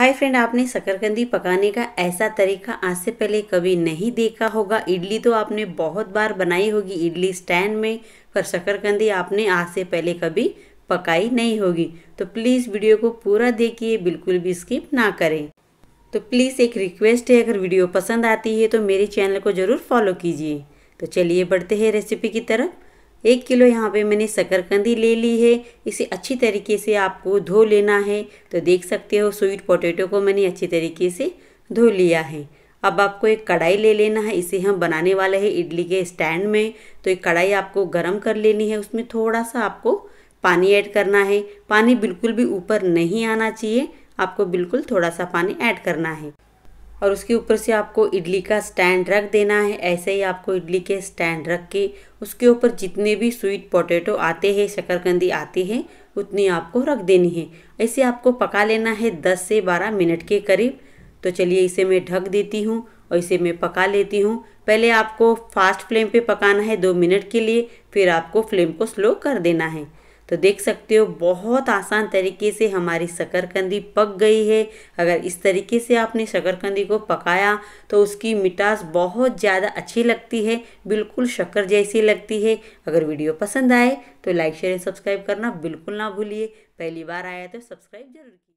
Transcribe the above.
hi friend आपने शकरकंदी पकाने का ऐसा तरीका आज से पहले कभी नहीं देखा होगा इडली तो आपने बहुत बार बनाई होगी इडली स्टैंड में पर शकरकंदी आपने आज से पहले कभी पकाई नहीं होगी तो प्लीज़ वीडियो को पूरा देखिए बिल्कुल भी स्किप ना करें तो प्लीज़ एक रिक्वेस्ट है अगर वीडियो पसंद आती है तो मेरे चैनल को ज़रूर फॉलो कीजिए तो चलिए बढ़ते हैं रेसिपी की तरफ एक किलो यहाँ पे मैंने शकरकंदी ले ली है इसे अच्छी तरीके से आपको धो लेना है तो देख सकते हो स्वीट पोटैटो को मैंने अच्छी तरीके से धो लिया है अब आपको एक कढ़ाई ले लेना है इसे हम बनाने वाले हैं इडली के स्टैंड में तो एक कढ़ाई आपको गर्म कर लेनी है उसमें थोड़ा सा आपको पानी ऐड करना है पानी बिल्कुल भी ऊपर नहीं आना चाहिए आपको बिल्कुल थोड़ा सा पानी ऐड करना है और उसके ऊपर से आपको इडली का स्टैंड रख देना है ऐसे ही आपको इडली के स्टैंड रख के उसके ऊपर जितने भी स्वीट पोटैटो आते हैं शक्करकंदी आती है उतनी आपको रख देनी है ऐसे आपको पका लेना है दस से बारह मिनट के करीब तो चलिए इसे मैं ढक देती हूँ और इसे मैं पका लेती हूँ पहले आपको फास्ट फ्लेम पर पकाना है दो मिनट के लिए फिर आपको फ्लेम को स्लो कर देना है तो देख सकते हो बहुत आसान तरीके से हमारी शकरकंदी पक गई है अगर इस तरीके से आपने शकरकंदी को पकाया तो उसकी मिठास बहुत ज़्यादा अच्छी लगती है बिल्कुल शक्कर जैसी लगती है अगर वीडियो पसंद आए तो लाइक शेयर एंड सब्सक्राइब करना बिल्कुल ना भूलिए पहली बार आया तो सब्सक्राइब जरूर